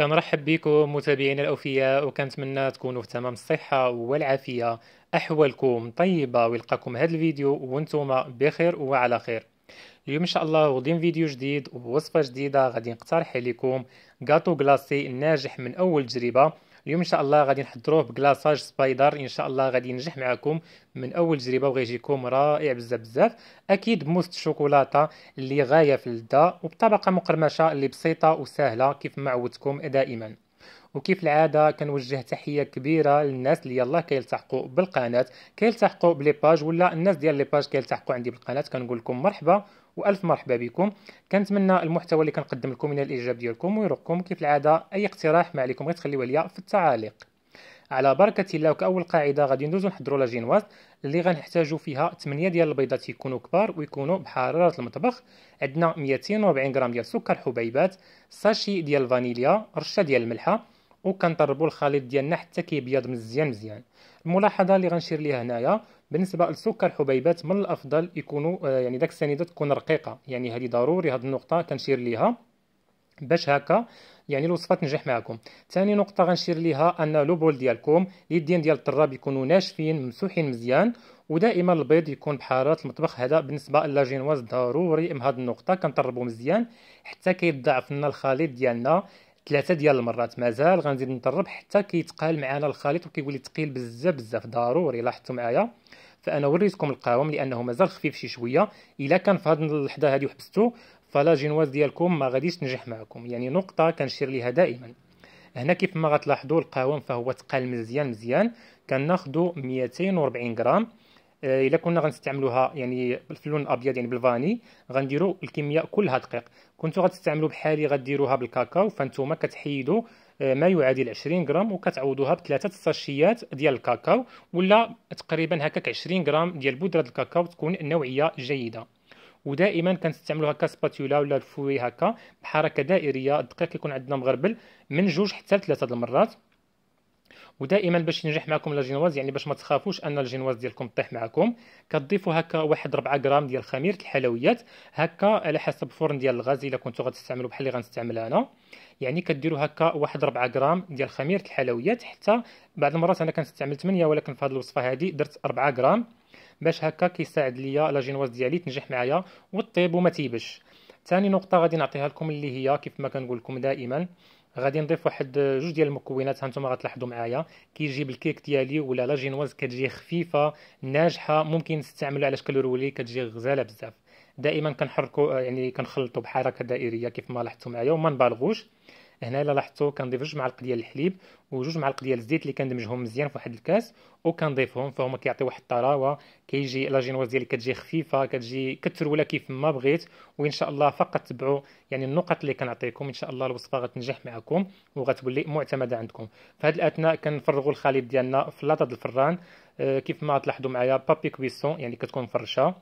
كنرحب بكم متابعينا الاوفياء وكنتمنى تكونوا في تمام الصحه والعافيه احوالكم طيبه ويلقاكم هذا الفيديو وانتم بخير وعلى خير اليوم ان شاء الله غادي فيديو جديد ووصفه جديده غادي نقترح عليكم غاتو غلاسي ناجح من اول تجربه اليوم ان شاء الله غادي نحضروه بكلاصاج سبايدر ان شاء الله غادي ينجح معكم من اول تجربه وغيجيكم رائع بزاف بزاف اكيد بموس الشوكولاته اللي غايه في اللذه وبطبقه مقرمشه اللي بسيطه وسهله كيف ما عودتكم دائما وكيف العاده كنوجه تحيه كبيره للناس اللي يلاه كيلتحقوا بالقناه كيلتحقوا بلي باج ولا الناس ديال لي باج كيلتحقوا عندي بالقناه كنقول لكم مرحبا والف مرحبا بكم كنتمنى المحتوى اللي كنقدم لكم ينال الاعجاب ديالكم ويرقكم كيف العاده اي اقتراح ما عليكم غير تخليوه ليا في التعاليق على بركه الله وكاول قاعده غادي ندوزو نحضروا لاجينواز اللي غنحتاجو فيها 8 ديال البيضات يكونوا كبار ويكونوا بحراره المطبخ عندنا 240 غرام ديال سكر حبيبات ساشي ديال الفانيليا رشه ديال الملحه وكنطربوا الخليط ديالنا حتى كيبيض مزيان مزيان الملاحظه اللي غنشير ليها هنايا بالنسبه للسكر حبيبات من الافضل يكونوا آه، يعني داك السنيده تكون رقيقه يعني هذه ضروري هذه النقطه كنشير ليها باش هكا يعني الوصفه تنجح معكم ثاني نقطه غنشير ليها ان لو بول ديالكم اليدين ديال الطراب يكونوا ناشفين ممسوحين مزيان ودائما البيض يكون بحاره المطبخ هذا بالنسبه للجينواز ضروري ام هذه النقطه كنطربو مزيان حتى كيتضاعف لنا الخليط ديالنا ثلاثه ديال المرات مازال غنزيد نضرب حتى كيتقال معنا الخليط وكيولي ثقيل بزاف بزاف ضروري لاحظتوا معايا فانا وريتكم القوام لانه مازال خفيف شي شويه الا كان في هذه اللحظه هذه وحبستو فلا جينواز ديالكم ما غاديش تنجح معكم يعني نقطه كنشير ليها دائما هنا كيف ما غتلاحظوا القوام فهو تقال مزيان مزيان كناخذوا 240 غرام آه، الا كنا غنستعملوها يعني في اللون الابيض يعني بالفاني غنديرو الكميه كلها دقيق كنتو غتستعملوا بحالي غديروها بالكاكاو فانتوما كتحيدوا آه، ما يعادل 20 غرام وكتعوضوها بثلاثه الساشيات ديال الكاكاو ولا تقريبا هكاك 20 غرام ديال بودره الكاكاو تكون نوعيه جيده ودائما كنستعملوها سباتولا ولا الفوي هكا بحركه دائريه الدقيق يكون عندنا مغربل من جوج حتى ثلاثه المرات ودائما باش ينجح معكم الجينواز يعني باش ما تخافوش ان الجينواز ديالكم تطيح معكم كتضيفوا هكا واحد 4 غرام ديال الخمير الحلويات هكا على حسب الفرن ديال الغاز الا كنتو غتستعملوا بحال اللي غنستعمل انا يعني كديروا هكا واحد 4 غرام ديال خميره الحلويات حتى بعض المرات انا كنستعمل 8 ولكن في هذه الوصفه هذه درت 4 غرام باش هكا كيساعد ليا لاجينواز ديالي تنجح معايا وطيب وما تيبش ثاني نقطه غادي نعطيها لكم اللي هي كيف ما كنقول لكم دائما غادي نضيف واحد جوج ديال المكونات هانتوما غتلاحظوا معايا كيجيب الكيك ديالي ولا لا جينواز كتجي خفيفه ناجحه ممكن نستعملو على شكل رولي كتجي غزاله بزاف دائما كنحركوا يعني كنخلطوا بحركه دائريه كيف ما لاحظتوا معايا وما نبالغوش هنا الا لاحظتوا كنضيف جوج معالق ديال الحليب وجوج معالق ديال الزيت اللي كندمجهم مزيان في واحد الكاس وكنضيفهم فهما كيعطي واحد الطراوه كيجي لا جينواز ديالي كتجي خفيفه كتجي كترولا كيف ما بغيت وان شاء الله فقط تبعوا يعني النقط اللي كنعطيكم ان شاء الله الوصفه غتنجح معكم وغتولي معتمده عندكم في هذه الاثناء كنفرغوا الخليط ديالنا في لاطه الفران آه، كيف ما تلاحظوا معايا بابي كويسون يعني كتكون فرشه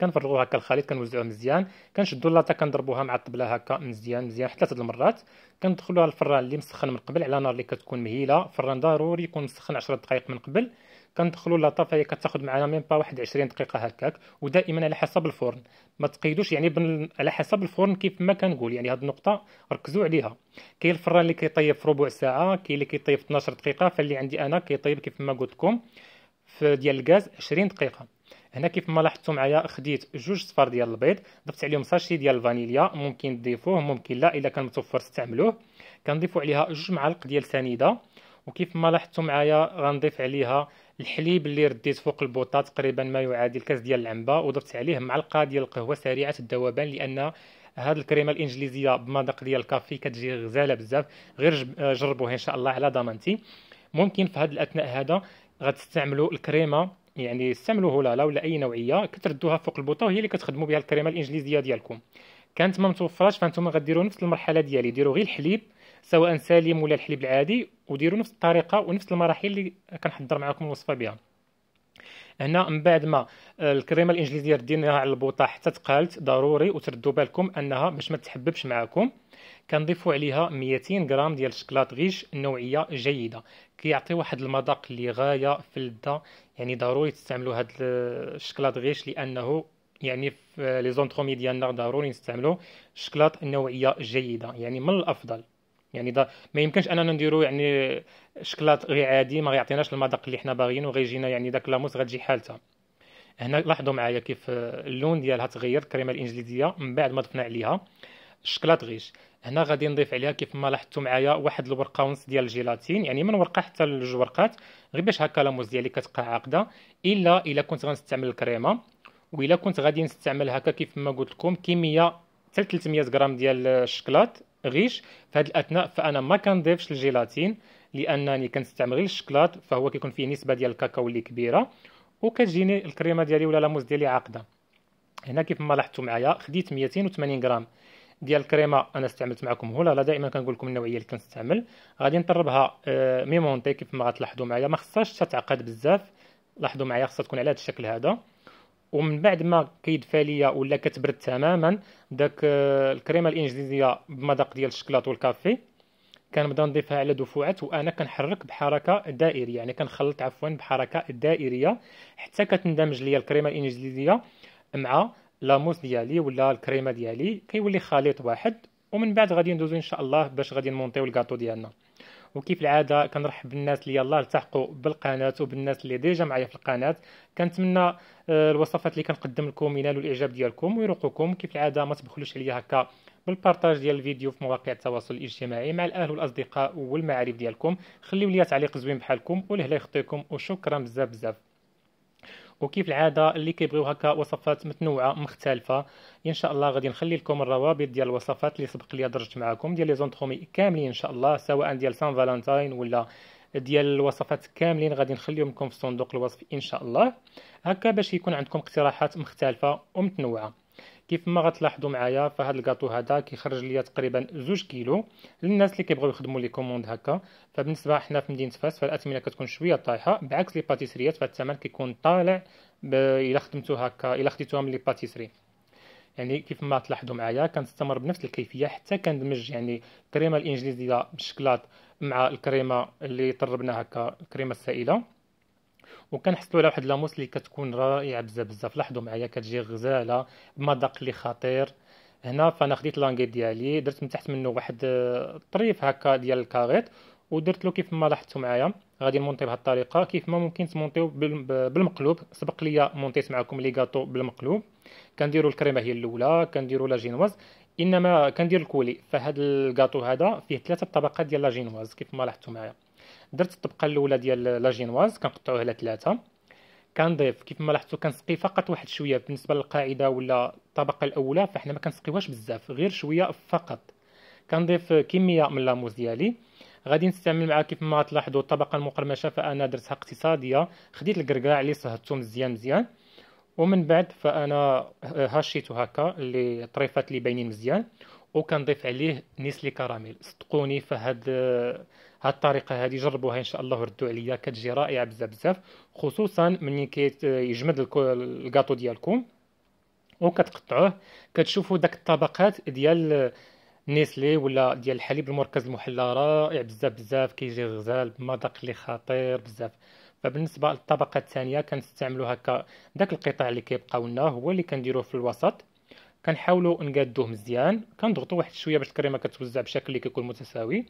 كنفرغوها هكا الخليط كنوزعوه مزيان كنشدو لاطا كنضربوها مع الطبله هكا مزيان مزيان حتى ثلاث المرات كندخلوها الفران اللي مسخن من قبل على نار اللي كتكون مهيله فران ضروري يكون مسخن 10 دقائق من قبل كندخلوا لاطا فهي كتاخذ معنا ميم با واحد 20 دقيقه هكاك ودائما على حسب الفرن ما تقيدوش يعني بن... على حسب الفرن كيف ما كنقول يعني هذه النقطه ركزوا عليها كاين الفران اللي كيطيب في ربع ساعه كاين اللي كيطيب في 12 دقيقه فاللي عندي انا كيطيب كيف ما قلت لكم في ديال الغاز 20 دقيقه هنا كيف ما لاحظتوا معايا خديت جوج صفار ديال البيض ضفت عليهم ساشي ديال الفانيليا ممكن تضيفوه ممكن لا الا كان متوفر استعملوه كنضيفوا عليها جوج معالق ديال سنيده وكيف ما لاحظتوا معايا غنضيف عليها الحليب اللي رديت فوق البوطه تقريبا ما يعادل كاس ديال العنبه وضفت عليه معلقه ديال القهوه سريعه الذوبان لان هاد الكريمه الانجليزيه بمذاق ديال الكافي كتجي غزاله بزاف غير جربوها ان شاء الله على ضمانتي ممكن في هاد الاثناء هذا غتستعملوا الكريمه يعني استعملوا هولالا ولا اي نوعيه كتردوها فوق البوطه وهي اللي كتخدموا بها الكريمه الانجليزيه ديالكم كانت ما متوفراش فانتم غديروا نفس المرحله ديالي ديروا غير الحليب سواء سالم ولا الحليب العادي وديروا نفس الطريقه ونفس المراحل اللي كنحضر معكم الوصفه بها هنا من بعد ما آه، الكريمه الانجليزيه رديناها على البوطه حتى تقالت ضروري وتردوا بالكم انها باش ما تحببش معاكم كنضيفوا عليها 200 غرام ديال الشكلاط غيش نوعيه جيده كيعطي واحد المذاق اللي غايه في اللذه يعني ضروري تستعملوا هذا الشكلاط آه، غيش لانه يعني في آه، لي زونترومي ديالنا ضروري نستعملوا الشكلاط نوعيه جيده يعني من الافضل يعني دا ما يمكنش اننا نديرو يعني شكلاط غير عادي ما غيعطيناش المذاق اللي حنا باغيين وغيجينا يعني داك لاموس غتجي حالتها هنا لاحظوا معايا كيف اللون ديالها تغير الكريمه الانجليزيه من بعد ما ضفنا عليها الشكلاط غيش هنا غادي نضيف عليها كيف ما لاحظتوا معايا واحد الورقه ونص ديال الجيلاتين يعني من ورقه حتى لجوج ورقات غير باش هكا لاموس ديالي كتبقى عاقده الا الا كنت غنستعمل الكريمه والا كنت غادي نستعمل هكا كيف ما قلت لكم كميه حتى 300 غرام ديال الشكلاط غيش في هذه الاثناء فانا ما كنضيفش الجيلاتين لانني كنستعمل غير الشكلاط فهو كيكون فيه نسبه ديال الكاكاو اللي كبيره وكتجيني الكريمه ديالي ولا لاموس ديالي عاقده هنا كيف ما لاحظتوا معايا خديت 280 غرام ديال الكريمه انا استعملت معكم لا دائما كنقول لكم النوعيه اللي كنستعمل غادي نطربها آه، ميمونتي كيف ما غتلاحظوا معايا ما خصهاش تتعقد بزاف لاحظوا معايا خصها تكون على هذا الشكل هذا ومن بعد ما كيدفى ليا ولا كتبرد تماما داك آه، الكريمه الانجليزيه بمذاق ديال الشكلاط والكافي كنبدا نضيفها على دفوعات وانا كنحرك بحركه دائريه يعني كنخلط عفوا بحركه دائريه حتى كتندمج ليا الكريمه الانجليزيه مع لاموس ديالي ولا الكريمه ديالي كيولي خليط واحد ومن بعد غادي ندوزو ان شاء الله باش غادي نمونطيو الكاطو ديالنا وكيف العاده كنرحب بالناس اللي يلاه التحقوا بالقناه وبالناس اللي ديجا معايا في القناه كنتمنى آه، الوصفات اللي كنقدم لكم ينالوا الاعجاب ديالكم ويروقوكم كيف العاده ما تبخلوش عليا هكا بالبارتاج ديال الفيديو في مواقع التواصل الاجتماعي مع الاهل والاصدقاء والمعارف ديالكم خليو ليا تعليق زوين بحالكم والهلا يخطيكم وشكرا بزاف بزاف وكيف العاده اللي كيبغيو هكا وصفات متنوعه مختلفه ان شاء الله غادي نخلي لكم الروابط ديال الوصفات اللي سبق لي درجت معكم ديال لي زونطرومي كاملين ان شاء الله سواء ديال سان فالنتاين ولا ديال الوصفات كاملين غادي نخليهم لكم في صندوق الوصف ان شاء الله هكا باش يكون عندكم اقتراحات مختلفه ومتنوعه كيف ما غتلاحظوا معايا فهاد الكاطو هذا كيخرج ليا تقريبا زوج كيلو للناس اللي كيبغيو يخدموا لي كوموند هكا فبالنسبه حنا في مدينه فاس فالاثمنه كتكون شويه طايحه بعكس لي باتيسريات فالثمن كيكون طالع الا خدمتو هكا الا خديتوها من لي باتيسري يعني كيف ما تلاحظوا معايا كنستمر بنفس الكيفيه حتى كندمج يعني الكريمه الانجليزيه بالشكلاط مع الكريمه اللي طربنا هكا الكريمه السائله وكنحصلوا على واحد لاموس اللي كتكون رائعه بزاف بزاف لاحظوا معايا كتجي غزاله بمذاق اللي خطير هنا فانا خديت لانغي ديالي درت من تحت منه واحد الطريف آه، هكا ديال الكاريط ودرت له كيف ما لاحظتوا معايا غادي نمونطي بهذه الطريقه كيف ما ممكن تمونطيو بالمقلوب سبق ليا مونطيت معكم لي غاتو بالمقلوب كنديروا الكريمه هي الاولى كنديروا لا جينواز انما كندير الكولي فهاد الكاطو هذا فيه ثلاثه طبقات ديال لا جينواز كيف ما لاحظتوا معايا درت الطبقه الاولى ديال لا جينواز كنقطعوها على ثلاثه كنضيف كيف ما لاحظتوا كنسقي فقط واحد شويه بالنسبه للقاعده ولا الطبقه الاولى فاحنا ما كنسقيوهاش بزاف غير شويه فقط كنضيف كميه من لاموز ديالي غادي نستعمل معاه كيف ما تلاحظوا الطبقه المقرمشه فانا درتها اقتصاديه خديت الكركاع اللي صهدته مزيان مزيان ومن بعد فانا هاشيتو هكا اللي طريفات اللي باينين مزيان وكنضيف عليه نسلي كراميل صدقوني فهاد الطريقه هذه جربوها ان شاء الله وردوا عليا كتجي رائعه بزاف بزاف خصوصا ملي كيجمد الكاطو ديالكم وكتقطعوه كتشوفوا داك الطبقات ديال نيسلي ولا ديال الحليب المركز المحلى رائع بزاف بزاف كيجي غزال بمذاق اللي خطير بزاف فبالنسبه للطبقه الثانيه كنستعملوا هكا داك القطاع اللي كيبقاو لنا هو اللي كنديروه في الوسط كنحاولوا نقادوه مزيان كنضغطوا واحد شويه باش الكريمه كتوزع بشكل اللي كيكون متساوي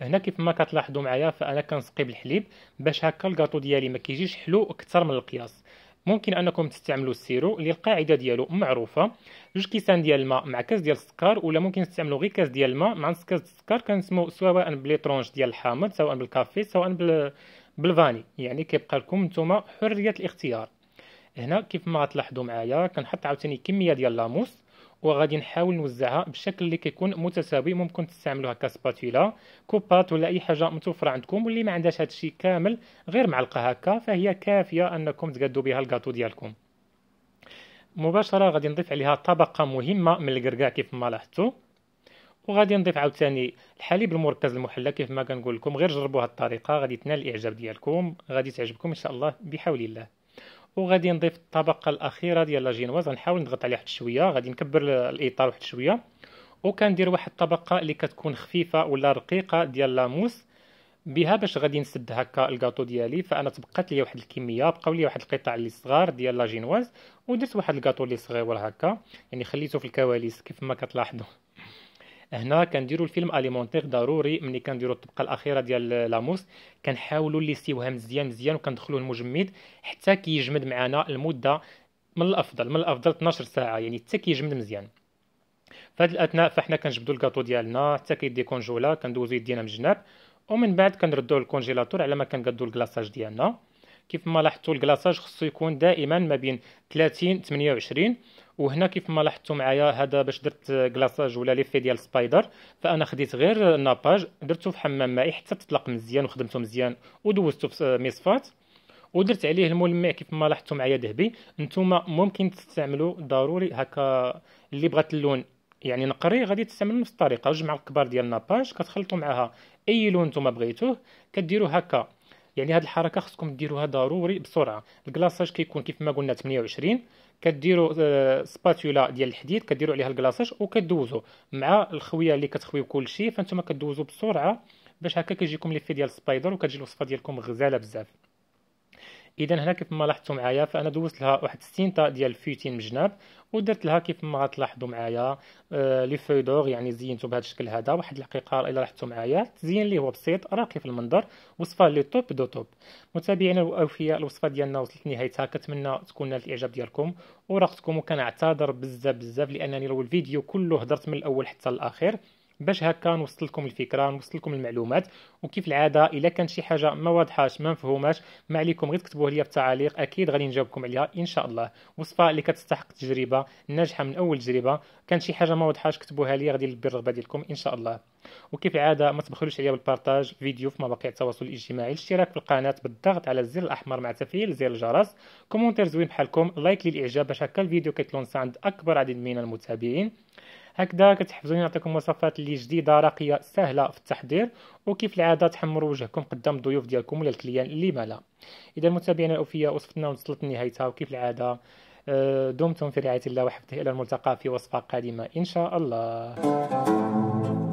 هنا كيف ما كتلاحظوا معايا فانا كنسقي بالحليب باش هكا الكاطو ديالي ما كيجيش حلو اكثر من القياس ممكن انكم تستعملوا السيرو اللي القاعده ديالو معروفه جوج كيسان ديال الماء مع كاس ديال السكر ولا ممكن تستعملوا غير كاس ديال الماء مع نص كاس السكر كنسمو سواء بالطرونش ديال الحامض سواء بالكافي سواء بال... بالفاني يعني كيبقى لكم نتوما حريه الاختيار هنا كيف ما غتلاحظوا معايا كنحط عاوتاني كميه ديال لاموس وغادي نحاول نوزعها بشكل اللي كيكون متساوي ممكن تستعملوها كسباتولا كوبات ولا اي حاجه متوفره عندكم واللي ما عندهاش هادشي كامل غير معلقه هكا فهي كافيه انكم تقدوا بها الكاطو ديالكم مباشره غادي نضيف عليها طبقه مهمه من الكركاع كيف ما لاحظتوا وغادي نضيف عاوتاني الحليب المركز المحلى كيف ما كنقول لكم غير جربوا هاد الطريقه غادي تنال الاعجاب ديالكم غادي تعجبكم ان شاء الله بحول الله وغادي نضيف الطبقه الاخيره ديال لاجينواز غنحاول نضغط عليها واحد شويه غادي نكبر الاطار واحد شويه وكندير واحد الطبقه اللي كتكون خفيفه ولا رقيقه ديال لاموس بها باش غادي نسد هكا الكاطو ديالي فانا تبقات ليا واحد الكميه بقاو ليا واحد القطع اللي صغار ديال لاجينواز ودرت واحد الكاطو اللي صغير هكا يعني خليته في الكواليس كيف ما كتلاحظوا هنا كنديروا الفيلم اليمونتيغ ضروري ملي كنديروا الطبقه الاخيره ديال لاموس كنحاولوا سيوها مزيان مزيان وكندخلوا المجمد حتى كيجمد كي معنا المده من الافضل من الافضل 12 ساعه يعني حتى كيجمد كي مزيان في هذه الاثناء فاحنا كنجبدوا الكاطو ديالنا حتى كيدي كونجولا كندوزو يدينا من الجناب ومن بعد كنردو للكونجيلاتور على ما كنقادو الكلاصاج ديالنا كيف ما لاحظتوا الكلاصاج خصو يكون دائما ما بين 30 28 وهنا كيف ما لاحظتوا معايا هذا باش درت كلاصاج ولا ليفي ديال سبايدر فانا خديت غير ناباج درته في حمام مائي حتى تطلق مزيان وخدمته مزيان ودوزته في مصفات ودرت عليه الملمع كيف ما لاحظتوا معايا ذهبي نتوما ممكن تستعملوا ضروري هكا اللي بغات اللون يعني نقري غادي تستعملوا نفس الطريقه جمع الكبار ديال الناباج كتخلطوا معها اي لون نتوما بغيتوه كديروا هكا يعني هاد الحركه خصكم ديروها ضروري بسرعه الكلاصاج كيكون كيف ما قلنا 28 كديروا آه سباتولا ديال الحديد كديروا عليها الكلاصاج وكدوزوا مع الخويه اللي كتخويو كلشي فانتوما كدوزوا بسرعه باش هكا كيجيكم لي في ديال السبايدر وكتجي الوصفه ديالكم غزاله بزاف اذا هنا كيف ما لاحظتوا معايا فانا دوزت لها واحد السينتا ديال الفيتين مجناب ودرت لها كيف ما غتلاحظوا معايا آه لي فيدور يعني زينته بهذا الشكل هذا واحد الحقيقه الا لاحظتوا معايا التزيين اللي هو بسيط راقي في المنظر وصفه لي توب دو توب متابعينا الاوفياء الوصفه ديالنا وصلت لنهايتها كنتمنى تكون نالت الاعجاب ديالكم وراقتكم وكنعتذر بزاف بزاف لانني لو الفيديو كله هضرت من الاول حتى الاخير باش هكا نوصل لكم الفكره نوصل لكم المعلومات وكيف العاده الا كانت شي حاجه ما واضحاش ما مفهوماش ما عليكم غير تكتبوه ليا في التعاليق اكيد غادي نجاوبكم عليها ان شاء الله وصفه اللي كتستحق تجربه ناجحه من اول تجربه كانت شي حاجه ما واضحاش كتبوها ليا غادي نلبي الرغبه ديالكم ان شاء الله وكيف العاده ما تبخلوش عليا بالبارطاج فيديو في مواقع التواصل الاجتماعي الاشتراك في القناه بالضغط على الزر الاحمر مع تفعيل زر الجرس كومونتير زوين بحالكم لايك للاعجاب باش هكا الفيديو كيتلونسا عند اكبر عدد من المتابعين هكذا كتحفزوني نعطيكم وصفات اللي جديده راقيه سهله في التحضير وكيف العاده تحمروا وجهكم قدام الضيوف ديالكم ولا الكليان اللي مالا اذا متابعينا الاوفياء وصفتنا وصلت لنهايتها وكيف العاده آه، دمتم في رعايه الله وحفظه الى الملتقى في وصفه قادمه ان شاء الله